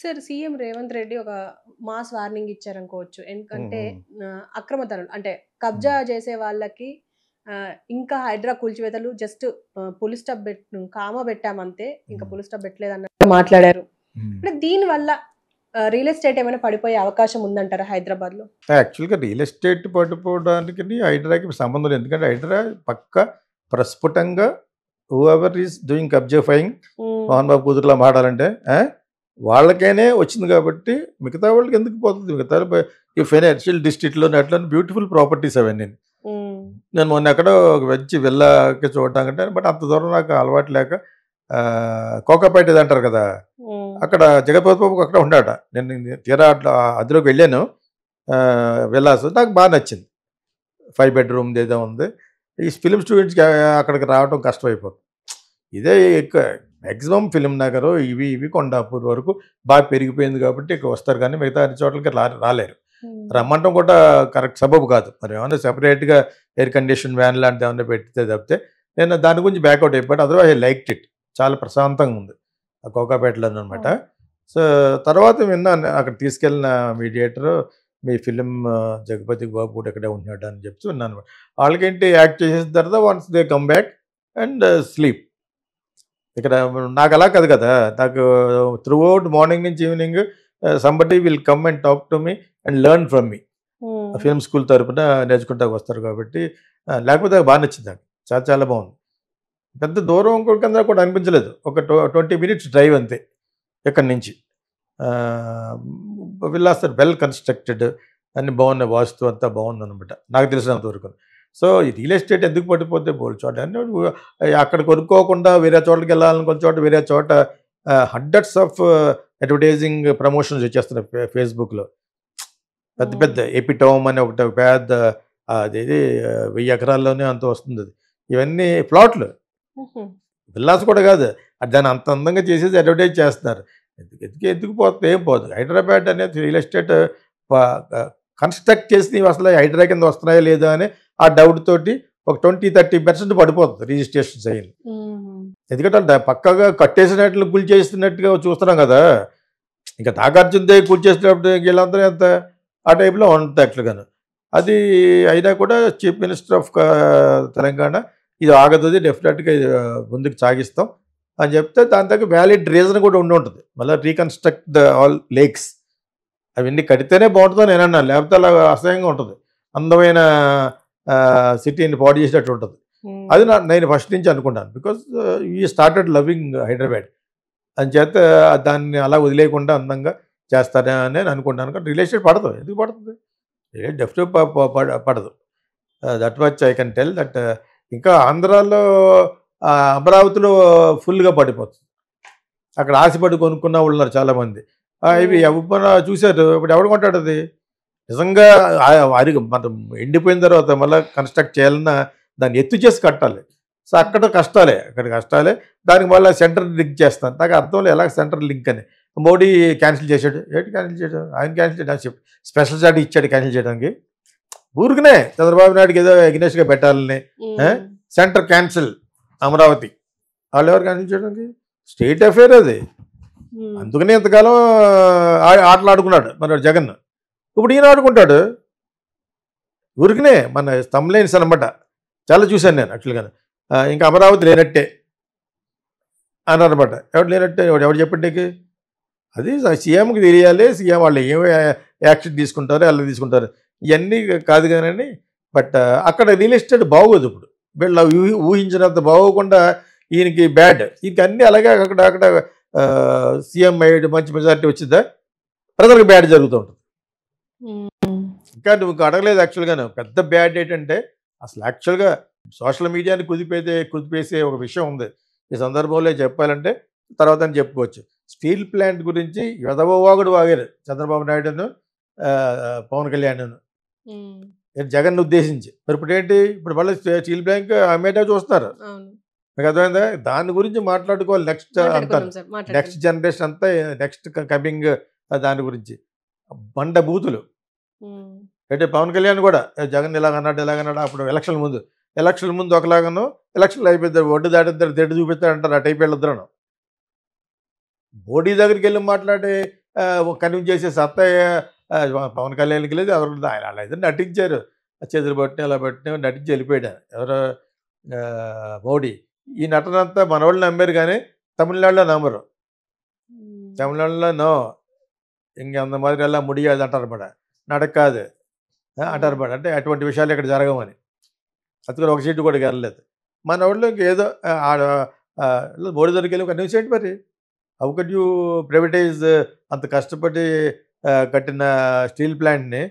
Sir CM Revanth Reddy ఒక mass warning ఇచ్చారనుకోవచ్చు ఎందుకంటే అక్రమ ధరలు అంటే కబ్జా చేసే వాళ్ళకి ఇంకా హైడ్రా కూల్చివేతలు జస్ట్ పులిస్ స్టబ్ బెట్ కామ పెట్టామంతే ఇంకా పులిస్ స్టబ్ పెట్టలేదు అన్నట్టు మాట్లాడారు అంటే దీనివల్ల రియల్ ఎస్టేట్ ఏమైనా పడిపోయే అవకాశం ఉందంటారా హైదరాబాద్ లో యాక్చువల్గా రియల్ ఎస్టేట్ పడిపోవడానికి కి సంబంధం లేదు ఎందుకంటే హైదరాబాద్ పక్క ప్రస్ఫుటంగా ఎవర్ ఈస్ డూయింగ్ కబ్జా ఫైయింగ్ మోహన్ బాబు కూతురులా మాడాలంటే వాళ్ళకైనా వచ్చింది కాబట్టి మిగతా వాళ్ళకి ఎందుకు పోతుంది మిగతా ఈ ఫైనాన్షియల్ డిస్ట్రిక్ట్లో అట్లాంటి బ్యూటిఫుల్ ప్రాపర్టీస్ అవన్నీ నేను మొన్న ఎక్కడో ఒక మంచి వెళ్ళాక చూడటానికంటే బట్ అంత దూరం నాకు అలవాటు లేక ఇది అంటారు కదా అక్కడ జగపతి బాబుకు అక్కడ ఉండాట నేను తీరా అట్లా అదిలోకి వెళ్ళాను వెళ్ళాల్సి నాకు బాగా నచ్చింది ఫైవ్ బెడ్రూమ్ ఏదో ఉంది ఈ ఫిలిం స్టూడెంట్స్కి అక్కడికి రావడం కష్టమైపోతుంది ఇదే ఎక్కువ మ్యాక్సిమం ఫిలిం నగర్ ఇవి ఇవి కొండాపూర్ వరకు బాగా పెరిగిపోయింది కాబట్టి ఇక్కడ వస్తారు కానీ మిగతా అన్ని చోట్లకి రాలేరు రమ్మంటం కూడా కరెక్ట్ సబబు కాదు మరి ఏమన్నా సెపరేట్గా ఎయిర్ కండిషన్ వ్యాన్ లాంటిది ఏమైనా పెట్టితే తప్పితే నేను దాని గురించి బ్యాక్అవుట్ అయిపోయి అదర్వైజ్ ఐ లైక్ ఇట్ చాలా ప్రశాంతంగా ఉంది ఆ కోకాపేటలో అనమాట సో తర్వాత విన్నాను అక్కడ తీసుకెళ్ళిన మీడియేటర్ మీ ఫిలిం జగపతి బాబు కూడా ఇక్కడే ఉంటున్నాడు అని చెప్తూ ఉన్నాను వాళ్ళకేంటి యాక్ట్ చేసిన తర్వాత once they come back and sleep ఇక్కడ నాకు అలా కాదు కదా నాకు త్రూ అవుట్ మార్నింగ్ నుంచి evening somebody will come and talk to me and learn from me film school తరఫున నేర్చుకుంటా వస్తారు కాబట్టి లేకపోతే బాగా నచ్చింది నాకు చాలా చాలా బాగుంది పెద్ద దూరం ఇంకొకరికందరూ కూడా అనిపించలేదు ఒక ట్వంటీ మినిట్స్ డ్రైవ్ అంతే ఇక్కడి నుంచి విల్లాస్తారు వెల్ కన్స్ట్రక్టెడ్ అన్ని బాగున్నాయి వాస్తు అంతా బాగుందనమాట నాకు తెలిసినంత సో ఈ రియల్ ఎస్టేట్ ఎందుకు పట్టిపోతే బోల్ చోట అక్కడ కొనుక్కోకుండా వేరే చోటకి కొంచెం చోట వేరే చోట హండ్రెడ్స్ ఆఫ్ అడ్వర్టైజింగ్ ప్రమోషన్స్ వచ్చేస్తున్నాయి ఫేస్బుక్లో పెద్ద పెద్ద ఎపిటోమ్ అనే ఒకటి పెద్ద అదేది వెయ్యి ఎకరాల్లోనే అంత వస్తుంది అది ఇవన్నీ ప్లాట్లు విల్లాస్ కూడా కాదు దాన్ని అంత అందంగా చేసేసి అడ్వర్టైజ్ చేస్తున్నారు ఎందుకు ఎందుకు పోతే ఏం పోదు హైదరాబాద్ అనేది రియల్ ఎస్టేట్ కన్స్ట్రక్ట్ చేసి అసలు హైదరాబాద్ కింద వస్తున్నాయా లేదా అని ఆ డౌట్ తోటి ఒక ట్వంటీ థర్టీ పర్సెంట్ పడిపోతుంది రిజిస్ట్రేషన్ చేయలు ఎందుకంటే పక్కగా కట్టేసినట్లు గుల్ చేస్తున్నట్టుగా చూస్తున్నాం కదా ఇంకా నాగార్జున దేవ్ గుల్ చేసినప్పుడు వీళ్ళందరూ ఎంత ఆ టైప్లో ఉంటుంది యాక్చువల్గాను అది అయినా కూడా చీఫ్ మినిస్టర్ ఆఫ్ తెలంగాణ ఇది ఆగదు డెఫినెట్గా ముందుకు సాగిస్తాం అని చెప్తే దాని దగ్గర వ్యాలిడ్ రీజన్ కూడా ఉండి ఉంటుంది మళ్ళీ రీకన్స్ట్రక్ట్ ద ఆల్ లేక్స్ అవన్నీ కడితేనే బాగుంటుందని నేను అన్నా లేకపోతే అలా అసహ్యంగా ఉంటుంది అందమైన సిటీని పాడు చేసినట్టు ఉంటుంది అది నా నేను ఫస్ట్ నుంచి అనుకుంటాను బికాస్ ఈ స్టార్టెడ్ లవింగ్ హైదరాబాద్ అని చేత దాన్ని అలా వదిలేయకుండా అందంగా చేస్తానే అని అనుకుంటాను కానీ రిలేషన్ పడదు ఎందుకు పడుతుంది డెఫినెట్ పడదు that much I can tell that ఇంకా ఆంధ్రాలో అమరావతిలో ఫుల్గా పడిపోతుంది అక్కడ ఆశపడి కొనుక్కున్న వాళ్ళు ఉన్నారు చాలామంది ఇవి ఎవరు చూశారు ఇప్పుడు ఎవడు కొంటాడు అది నిజంగా అరిగి మనం ఎండిపోయిన తర్వాత మళ్ళీ కన్స్ట్రక్ట్ చేయాలన్నా దాన్ని ఎత్తు చేసి కట్టాలి సో అక్కడ కష్టాలే అక్కడ కష్టాలే దానికి మళ్ళీ సెంటర్ లింక్ చేస్తాను నాకు అర్థం లేదు ఎలా సెంటర్ లింక్ అని మోడీ క్యాన్సిల్ చేశాడు ఏంటి క్యాన్సిల్ చేయడం ఆయన క్యాన్సిల్ చేయడానికి స్పెషల్ చార్ట్ ఇచ్చాడు క్యాన్సిల్ చేయడానికి ఊరికనే చంద్రబాబు నాయుడుకి ఏదో ఎగ్నేష్గా పెట్టాలని సెంటర్ క్యాన్సిల్ అమరావతి వాళ్ళు ఎవరు క్యాన్సిల్ చేయడానికి స్టేట్ అఫేర్ అది అందుకనే ఇంతకాలం ఆటలు ఆడుకున్నాడు మరి జగన్ ఇప్పుడు ఈయన ఆడుకుంటాడు ఊరికినే మన స్తంభలేని అనమాట చాలా చూశాను నేను యాక్చువల్గా ఇంకా అమరావతి లేనట్టే అని అనమాట ఎవడు లేనట్టే ఎవడు చెప్పండి నీకు అది సీఎంకి తెలియాలి సీఎం వాళ్ళు ఏం యాక్షన్ తీసుకుంటారు వాళ్ళు తీసుకుంటారు ఇవన్నీ కాదు కానీ బట్ అక్కడ రియల్ ఎస్టేట్ బాగోదు ఇప్పుడు వీళ్ళు ఊహించినంత బాగోకుండా ఈయనకి బ్యాడ్ ఇంక అన్నీ అలాగే అక్కడ అక్కడ సీఎం అయ్యాడు మంచి మెజారిటీ వచ్చిందా ప్రజలకు బ్యాడ్ జరుగుతూ ఉంటుంది ఇంకా నువ్వు అడగలేదు యాక్చువల్గా పెద్ద బ్యాడ్ ఏంటంటే అసలు యాక్చువల్గా సోషల్ మీడియాని కుదిపేదే కుదిపేసే ఒక విషయం ఉంది ఈ సందర్భంలో చెప్పాలంటే తర్వాత అని చెప్పుకోవచ్చు స్టీల్ ప్లాంట్ గురించి యదవవాగుడు వాగారు చంద్రబాబు నాయుడును పవన్ కళ్యాణ్ను జగన్ ఉద్దేశించి మరి ఇప్పుడు ఏంటి ఇప్పుడు మళ్ళీ స్టీల్ బ్యాంక్ అమ్మేటా చూస్తున్నారు మీకు అర్థమైందా దాని గురించి మాట్లాడుకోవాలి నెక్స్ట్ అంతా నెక్స్ట్ జనరేషన్ అంతా నెక్స్ట్ కమింగ్ దాని గురించి బూతులు అంటే పవన్ కళ్యాణ్ కూడా జగన్ ఇలాగన్నాడు ఇలాగన్నాడు అప్పుడు ఎలక్షన్ ముందు ఎలక్షన్ ముందు ఒకలాగను ఎలక్షన్లు అయిపోతారు ఒడ్డు దాటిద్దరు అంటారు ఆ టైప్ అయిపోయిద్దరును మోడీ దగ్గరికి వెళ్ళి మాట్లాడే కన్విన్స్ చేసే సత్తా పవన్ కళ్యాణ్కి లేదు ఎవరు ఆయన అలా అయితే నటించారు చేతులు పట్టిన ఇలా పట్టిన నటించి వెళ్ళిపోయాడు ఎవరు మోడీ ఈ నటన అంతా వాళ్ళు నమ్మారు కానీ తమిళనాడులో నమ్మరు తమిళనాడులో నో ఇంకా అంత మాదిరి மாதிரி எல்லாம் అంటారు అంటారన్నమాట నడకాదు అంటారన్నమాట అంటే అటువంటి విషయాలు ఇక్కడ జరగమని అందుకని ఒక సీటు కూడా గెలలేదు మన వాళ్ళు ఇంకేదో మోడీ దొరికే వెళ్ళి ఒక న్యూస్ ఏంటి మరి హౌ యూ ప్రైవేటైజ్ అంత కష్టపడి కట్టిన స్టీల్ ప్లాంట్ని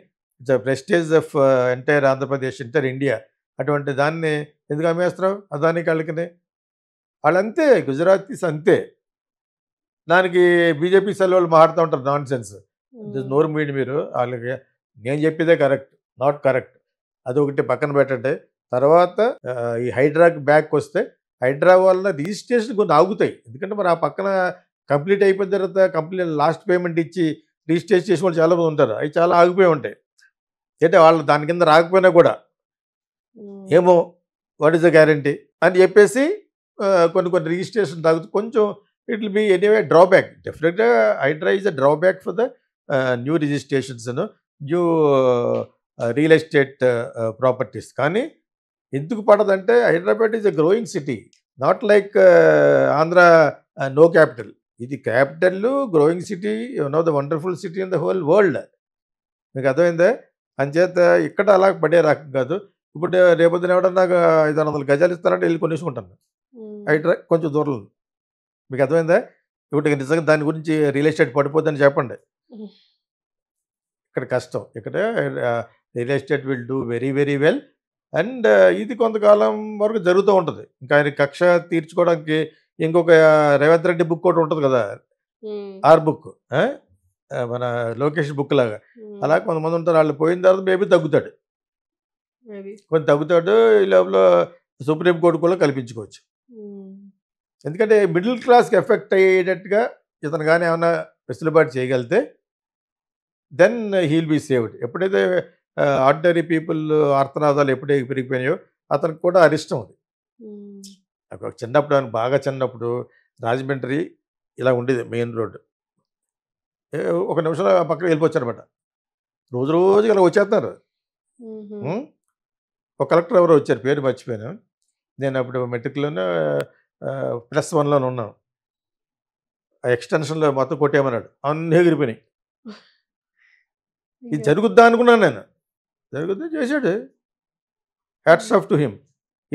it's prestige of entire Andhra Pradesh entire India అటువంటి దాన్ని ఎందుకు అమ్మేస్తున్నావు అదానికి వాళ్ళకి వాళ్ళంతే గుజరాతీస్ అంతే దానికి బీజేపీ సెల్ వాళ్ళు మాట్లాడుతూ ఉంటారు నాన్ సెన్స్ నోరు మీడి మీరు వాళ్ళకి నేను చెప్పేదే కరెక్ట్ నాట్ కరెక్ట్ అది ఒకటి పక్కన పెట్టండి తర్వాత ఈ హైడ్రాకి బ్యాక్ వస్తే హైడ్రా వల్ల రిజిస్ట్రేషన్ కొన్ని ఆగుతాయి ఎందుకంటే మరి ఆ పక్కన కంప్లీట్ అయిపోయిన తర్వాత కంప్లీట్ లాస్ట్ పేమెంట్ ఇచ్చి రిజిస్ట్రేషన్ చేసిన వాళ్ళు చాలామంది ఉంటారు అవి చాలా ఆగిపోయి ఉంటాయి అంటే వాళ్ళు దాని కింద రాకపోయినా కూడా ఏమో వాట్ ఈస్ ద గ్యారంటీ అని చెప్పేసి కొన్ని కొన్ని రిజిస్ట్రేషన్ తాగుతూ కొంచెం it will be anyway drawback డెఫినెట్గా Hydraa is a drawback for the new registrations new real estate properties కానీ ఎందుకు పడదంటే Hyderabad is a growing city not like Andhra no capital ఇది capital growing city one of the wonderful city in the whole world మీకు అని అంచేత ఇక్కడ అలా పడే రకం కాదు ఇప్పుడు రేపొద్దున ఎవడన్నా ఐదు వందల గజాలు ఇస్తానంటే వెళ్ళి కొనేసుకుంటాను హైదరాబాద్ కొంచెం దూరంలో మీకు అర్థమైందా ఇప్పుడు నిజంగా దాని గురించి రియల్ ఎస్టేట్ పడిపోద్దని చెప్పండి ఇక్కడ కష్టం ఇక్కడ real estate will do very very well and ఇది కొంతకాలం వరకు జరుగుతూ ఉంటుంది ఇంకా ఆయన కక్ష తీర్చుకోవడానికి ఇంకొక రేవంత్ రెడ్డి బుక్ ఒకటి ఉంటుంది కదా ఆర్ బుక్ మన లోకేష్ బుక్ లాగా అలా కొంతమంది ఉంటారు వాళ్ళు పోయిన తర్వాత మేబీ తగ్గుతాడు కొంత తగ్గుతాడు ఈ లోపల సుప్రీంకోర్టు కూడా కల్పించుకోవచ్చు ఎందుకంటే మిడిల్ క్లాస్కి ఎఫెక్ట్ అయ్యేటట్టుగా ఇతను కానీ ఏమైనా వెసులుబాటు చేయగలితే దెన్ హీల్ బీ సేవ్డ్ ఎప్పుడైతే ఆర్డినరీ పీపుల్ ఆర్తనాదాలు ఎప్పుడైతే పెరిగిపోయినాయో అతనికి కూడా అరిష్టం ఉంది చిన్నప్పుడు ఆయన బాగా చిన్నప్పుడు రాజమండ్రి ఇలా ఉండేది మెయిన్ రోడ్డు ఒక నిమిషంలో పక్కన వెళ్ళిపోవచ్చు అనమాట రోజు రోజుకి అలా వచ్చేస్తున్నారు ఒక కలెక్టర్ ఎవరో వచ్చారు పేరు మర్చిపోయాను నేను అప్పుడు మెట్రిక్లోనే ప్లస్ వన్లోనే ఉన్నాం ఆ ఎక్స్టెన్షన్లో మొత్తం కొట్టేయమన్నాడు అన్నీ ఎగిరిపోయినాయి ఇది జరుగుద్దా అనుకున్నాను నేను జరుగుద్దా చేశాడు హ్యాట్స్ ఆఫ్ టు హిమ్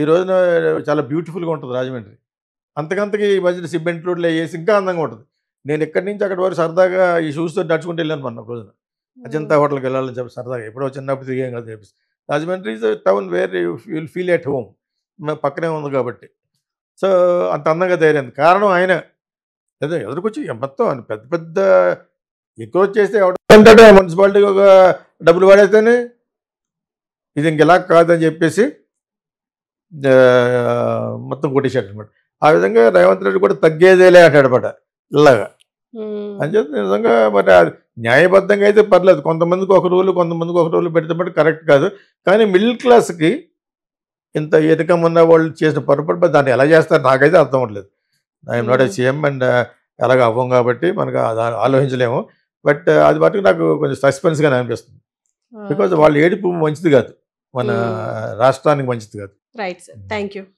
ఈ రోజున చాలా బ్యూటిఫుల్గా ఉంటుంది రాజమండ్రి అంతకంతకి ఈ మధ్య సిబ్బెంట్ రోడ్లో వేసి ఇంకా అందంగా ఉంటుంది నేను ఎక్కడి నుంచి అక్కడి వరకు సరదాగా ఈ షూస్తో నడుచుకుంటూ వెళ్ళాను మన రోజున అజంతా హోటల్కి వెళ్ళాలని చెప్పి సరదాగా ఎప్పుడో చిన్నప్పుడు తిరిగాం కదా చెప్పేసి Rajahmundry is town where you will feel at home పక్కనే ఉంది కాబట్టి సో అంత అందంగా తయారైంది కారణం ఆయన అదే ఎదురుకొచ్చి మొత్తం పెద్ద పెద్ద ఎక్కువ చేస్తే ఎవడంటాడు మున్సిపాలిటీ ఒక డబ్బులు పడేస్తేనే ఇది ఇంకెలా కాదని చెప్పేసి మొత్తం కొట్టేశాడు అనమాట ఆ విధంగా రేవంత్ రెడ్డి కూడా తగ్గేదేలే అంటాడు అనమాట ఇలాగా అని చెప్పి నిజంగా మరి న్యాయబద్ధంగా అయితే పర్లేదు కొంతమందికి ఒక రోజులు కొంతమందికి ఒక రోజులు పెడితే కరెక్ట్ కాదు కానీ మిడిల్ క్లాస్కి ఇంత ఎదుక ఉన్న వాళ్ళు చేసిన పొరపాటు దాన్ని ఎలా చేస్తారు నాకైతే అర్థం అవ్వట్లేదు I'm not a CM and ఎలాగ అవ్వం కాబట్టి మనకు ఆలోచించలేము బట్ uh, అది మటుకు నాకు కొంచెం సస్పెన్స్గానే అనిపిస్తుంది బికాజ్ hmm. వాళ్ళు ఏడుపు మంచిది కాదు మన hmm. రాష్ట్రానికి మంచిది కాదు రైట్ సార్ థ్యాంక్ యూ